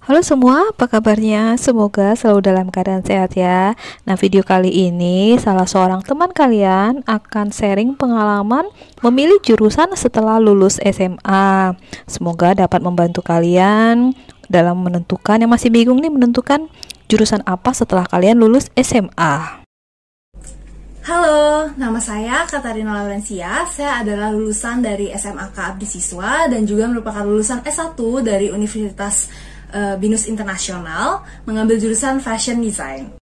Halo semua, apa kabarnya? Semoga selalu dalam keadaan sehat ya. Nah, video kali ini salah seorang teman kalian akan sharing pengalaman memilih jurusan setelah lulus SMA. Semoga dapat membantu kalian dalam menentukan yang masih bingung nih menentukan jurusan apa setelah kalian lulus SMA. Halo, nama saya Katarina Laurencia. Saya adalah lulusan dari SMA K Abdi Siswa dan juga merupakan lulusan S1 dari Universitas uh, Binus Internasional mengambil jurusan Fashion Design.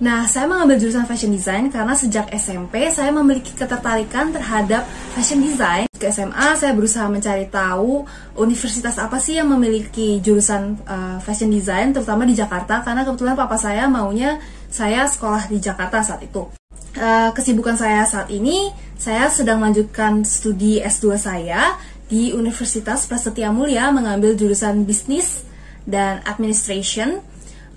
Nah, saya mengambil jurusan fashion design karena sejak SMP saya memiliki ketertarikan terhadap fashion design. Ke SMA saya berusaha mencari tahu universitas apa sih yang memiliki jurusan uh, fashion design terutama di Jakarta karena kebetulan papa saya maunya saya sekolah di Jakarta saat itu. Uh, kesibukan saya saat ini, saya sedang melanjutkan studi S2 saya di Universitas Prasetya Mulia mengambil jurusan bisnis dan administration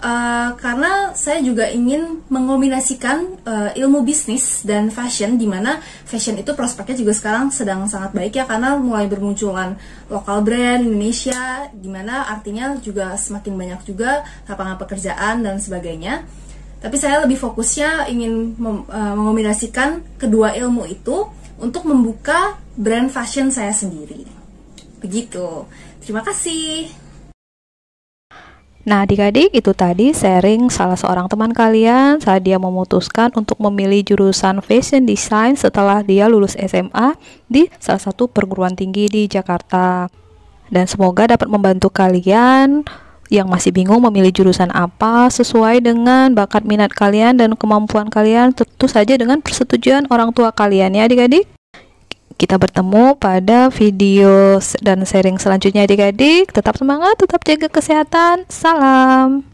uh, karena saya juga ingin mengombinasikan uh, ilmu bisnis dan fashion di mana fashion itu prospeknya juga sekarang sedang sangat baik ya karena mulai bermunculan lokal brand Indonesia di mana artinya juga semakin banyak juga lapangan pekerjaan dan sebagainya. Tapi saya lebih fokusnya ingin mem, uh, mengombinasikan kedua ilmu itu untuk membuka brand fashion saya sendiri. Begitu. Terima kasih. Nah, adik-adik, itu tadi sharing salah seorang teman kalian saat dia memutuskan untuk memilih jurusan fashion design setelah dia lulus SMA di salah satu perguruan tinggi di Jakarta. Dan semoga dapat membantu kalian yang masih bingung memilih jurusan apa sesuai dengan bakat minat kalian dan kemampuan kalian tentu saja dengan persetujuan orang tua kalian ya adik-adik kita bertemu pada video dan sharing selanjutnya adik-adik. Tetap semangat, tetap jaga kesehatan. Salam.